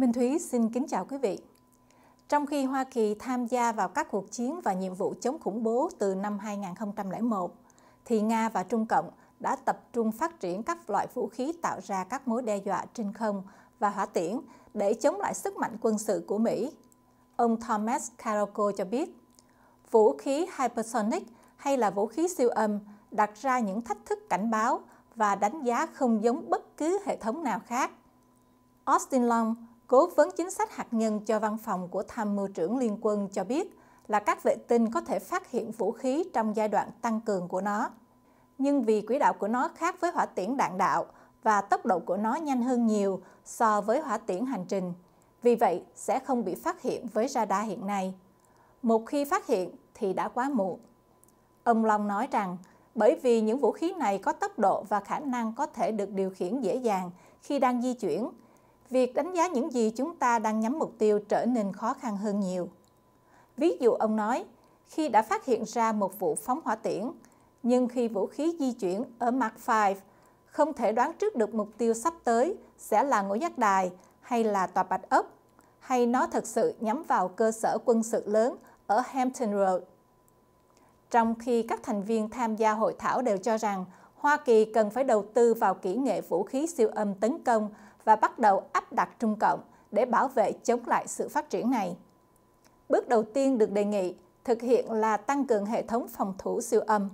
Minh Thúy xin kính chào quý vị. Trong khi Hoa Kỳ tham gia vào các cuộc chiến và nhiệm vụ chống khủng bố từ năm 2001, thì Nga và Trung Cộng đã tập trung phát triển các loại vũ khí tạo ra các mối đe dọa trên không và hỏa tiễn để chống lại sức mạnh quân sự của Mỹ. Ông Thomas Karoko cho biết, vũ khí hypersonic hay là vũ khí siêu âm đặt ra những thách thức cảnh báo và đánh giá không giống bất cứ hệ thống nào khác. Austin Long, Cố vấn chính sách hạt nhân cho văn phòng của tham mưu trưởng Liên quân cho biết là các vệ tinh có thể phát hiện vũ khí trong giai đoạn tăng cường của nó. Nhưng vì quỹ đạo của nó khác với hỏa tiễn đạn đạo và tốc độ của nó nhanh hơn nhiều so với hỏa tiễn hành trình, vì vậy sẽ không bị phát hiện với radar hiện nay. Một khi phát hiện thì đã quá muộn. Ông Long nói rằng, bởi vì những vũ khí này có tốc độ và khả năng có thể được điều khiển dễ dàng khi đang di chuyển, việc đánh giá những gì chúng ta đang nhắm mục tiêu trở nên khó khăn hơn nhiều. Ví dụ ông nói, khi đã phát hiện ra một vụ phóng hỏa tiễn, nhưng khi vũ khí di chuyển ở Mark 5, không thể đoán trước được mục tiêu sắp tới sẽ là ngũ giác đài hay là tòa bạch ấp hay nó thực sự nhắm vào cơ sở quân sự lớn ở Hampton Road. Trong khi các thành viên tham gia hội thảo đều cho rằng Hoa Kỳ cần phải đầu tư vào kỹ nghệ vũ khí siêu âm tấn công và bắt đầu áp đặt Trung Cộng để bảo vệ chống lại sự phát triển này. Bước đầu tiên được đề nghị thực hiện là tăng cường hệ thống phòng thủ siêu âm.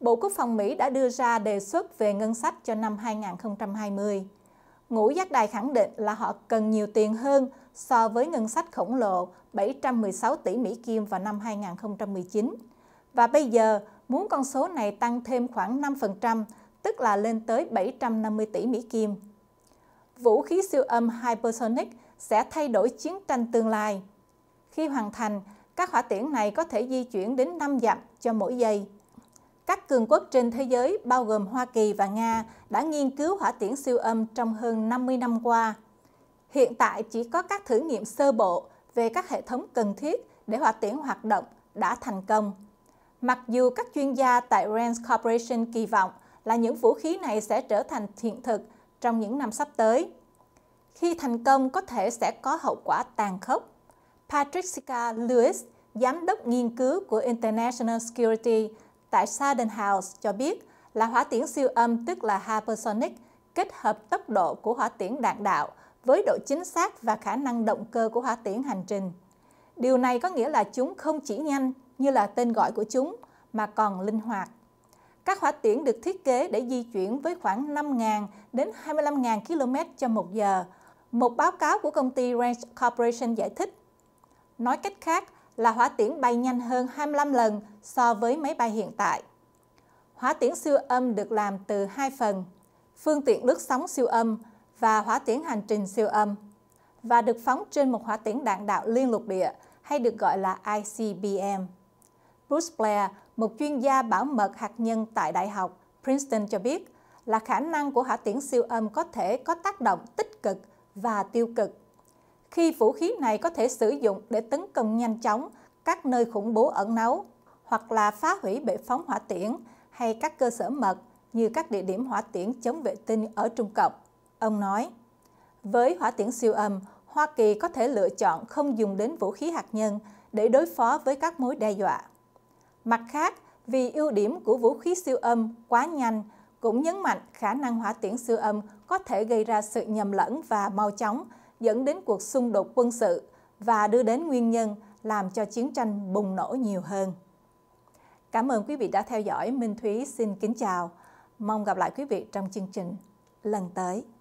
Bộ Quốc phòng Mỹ đã đưa ra đề xuất về ngân sách cho năm 2020. Ngũ Giác Đài khẳng định là họ cần nhiều tiền hơn so với ngân sách khổng lồ 716 tỷ Mỹ Kim vào năm 2019. Và bây giờ, muốn con số này tăng thêm khoảng 5%, tức là lên tới 750 tỷ Mỹ Kim vũ khí siêu âm hypersonic sẽ thay đổi chiến tranh tương lai. Khi hoàn thành, các hỏa tiễn này có thể di chuyển đến 5 dặm cho mỗi giây. Các cường quốc trên thế giới, bao gồm Hoa Kỳ và Nga, đã nghiên cứu hỏa tiễn siêu âm trong hơn 50 năm qua. Hiện tại chỉ có các thử nghiệm sơ bộ về các hệ thống cần thiết để hỏa tiễn hoạt động đã thành công. Mặc dù các chuyên gia tại Rand Corporation kỳ vọng là những vũ khí này sẽ trở thành hiện thực trong những năm sắp tới. Khi thành công có thể sẽ có hậu quả tàn khốc. Patricia Lewis, giám đốc nghiên cứu của International Security tại Southern House cho biết là hỏa tiễn siêu âm tức là hypersonic kết hợp tốc độ của hỏa tiễn đạn đạo với độ chính xác và khả năng động cơ của hỏa tiễn hành trình. Điều này có nghĩa là chúng không chỉ nhanh như là tên gọi của chúng mà còn linh hoạt các hỏa tiễn được thiết kế để di chuyển với khoảng 5.000 đến 25.000 km cho một giờ. Một báo cáo của công ty Range Corporation giải thích. Nói cách khác là hỏa tiễn bay nhanh hơn 25 lần so với máy bay hiện tại. Hỏa tiễn siêu âm được làm từ hai phần, phương tiện lướt sóng siêu âm và hỏa tiễn hành trình siêu âm, và được phóng trên một hỏa tiễn đạn đạo liên lục địa hay được gọi là ICBM. Bruce Blair, một chuyên gia bảo mật hạt nhân tại Đại học Princeton cho biết là khả năng của hỏa tiễn siêu âm có thể có tác động tích cực và tiêu cực. Khi vũ khí này có thể sử dụng để tấn công nhanh chóng các nơi khủng bố ẩn náu hoặc là phá hủy bệ phóng hỏa tiễn hay các cơ sở mật như các địa điểm hỏa tiễn chống vệ tinh ở Trung Cộng. Ông nói, với hỏa tiễn siêu âm, Hoa Kỳ có thể lựa chọn không dùng đến vũ khí hạt nhân để đối phó với các mối đe dọa. Mặt khác, vì ưu điểm của vũ khí siêu âm quá nhanh, cũng nhấn mạnh khả năng hỏa tiễn siêu âm có thể gây ra sự nhầm lẫn và mau chóng, dẫn đến cuộc xung đột quân sự và đưa đến nguyên nhân làm cho chiến tranh bùng nổ nhiều hơn. Cảm ơn quý vị đã theo dõi. Minh Thúy xin kính chào. Mong gặp lại quý vị trong chương trình lần tới.